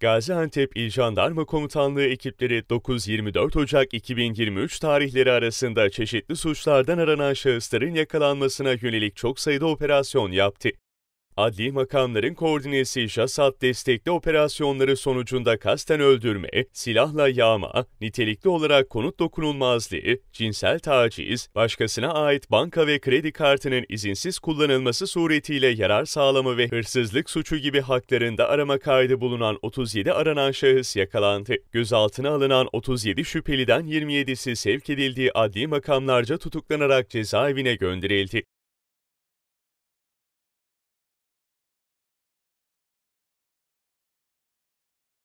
Gaziantep İl Jandarma Komutanlığı ekipleri 9-24 Ocak 2023 tarihleri arasında çeşitli suçlardan aranan şahısların yakalanmasına yönelik çok sayıda operasyon yaptı. Adli makamların koordinesi JASAT destekli operasyonları sonucunda kasten öldürme, silahla yağma, nitelikli olarak konut dokunulmazlığı, cinsel taciz, başkasına ait banka ve kredi kartının izinsiz kullanılması suretiyle yarar sağlama ve hırsızlık suçu gibi haklarında arama kaydı bulunan 37 aranan şahıs yakalandı. Gözaltına alınan 37 şüpheliden 27'si sevk edildiği adli makamlarca tutuklanarak cezaevine gönderildi.